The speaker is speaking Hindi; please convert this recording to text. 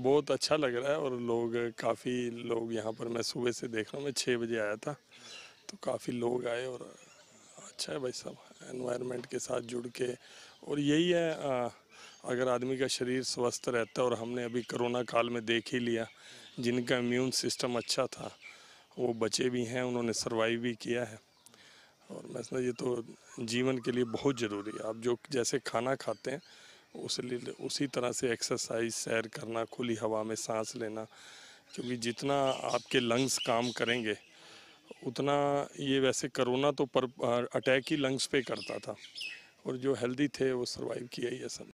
बहुत अच्छा लग रहा है और लोग काफ़ी लोग यहाँ पर मैं सुबह से देख रहा हूँ मैं छः बजे आया था तो काफ़ी लोग आए और अच्छा है भाई साहब एनवायरनमेंट के साथ जुड़ के और यही है आ, अगर आदमी का शरीर स्वस्थ रहता है और हमने अभी कोरोना काल में देख ही लिया जिनका इम्यून सिस्टम अच्छा था वो बचे भी हैं उन्होंने सर्वाइव भी किया है और मैं समझ ये तो जीवन के लिए बहुत ज़रूरी है आप जो जैसे खाना खाते हैं उस उसी तरह से एक्सरसाइज सैर करना खुली हवा में सांस लेना क्योंकि जितना आपके लंग्स काम करेंगे उतना ये वैसे करोना तो पर अटैक ही लंग्स पे करता था और जो हेल्दी थे वो सर्वाइव किया ही है सब